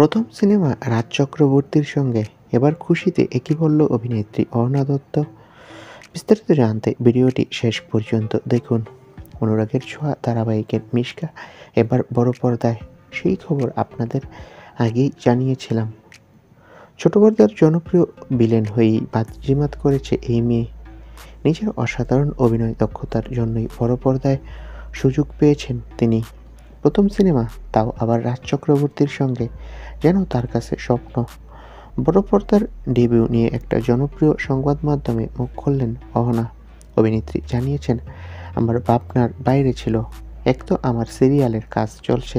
প্রথম সিনেমা রাজ চক্রবর্তীর সঙ্গে এবার খুশিতে একই বলল অভিনেত্রী অর্ণা দত্ত বিস্তারিত জানতে ভিডিওটি শেষ পর্যন্ত দেখুন অনুরাগের ছোঁয়া ধারাবাহিকের মিশকা এবার বড় পর্দায় সেই খবর আপনাদের আগেই জানিয়েছিলাম ছোট পর্দার জনপ্রিয় বিলেন হয়েই বাজিমাত করেছে এই মেয়ে নিজের অসাধারণ অভিনয় দক্ষতার জন্যই বড় পর্দায় সুযোগ পেয়েছেন তিনি প্রথম সিনেমা তাও আবার রাজ চক্রবর্তীর সঙ্গে যেন তার কাছে স্বপ্ন বড় পর্দার ডেবিউ নিয়ে একটা জনপ্রিয় সংবাদ মাধ্যমে মুখ খুললেন অহনা অভিনেত্রী জানিয়েছেন আমার ভাবনার বাইরে ছিল এক তো আমার সিরিয়ালের কাজ চলছে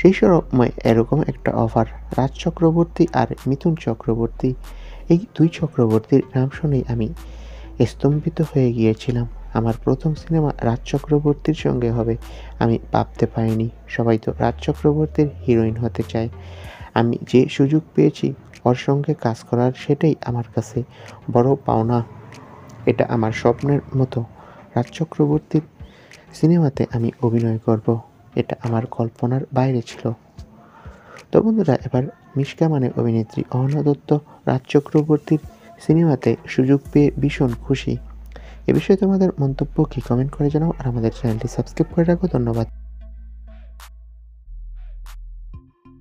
সেই সময় এরকম একটা অফার রাজ চক্রবর্তী আর মিথুন চক্রবর্তী এই দুই চক্রবর্তীর নাম শুনেই আমি স্তম্ভিত হয়ে গিয়েছিলাম আমার প্রথম সিনেমা রাজ চক্রবর্তীর সঙ্গে হবে আমি ভাবতে পারিনি সবাই তো রাজ চক্রবর্তীর হিরোইন হতে চায় আমি যে সুযোগ পেয়েছি ওর সঙ্গে কাজ করার সেটাই আমার কাছে বড় পাওনা এটা আমার স্বপ্নের মতো রাজ চক্রবর্তীর সিনেমাতে আমি অভিনয় করব এটা আমার কল্পনার বাইরে ছিল তো বন্ধুরা এবার মিশকা মানে অভিনেত্রী অহনা দত্ত রাজ চক্রবর্তীর সিনেমাতে সুযোগ পেয়ে ভীষণ খুশি এ বিষয়ে তোমাদের মন্তব্য কি কমেন্ট করে জানাও আর আমাদের চ্যানেলটি সাবস্ক্রাইব করে রাখো ধন্যবাদ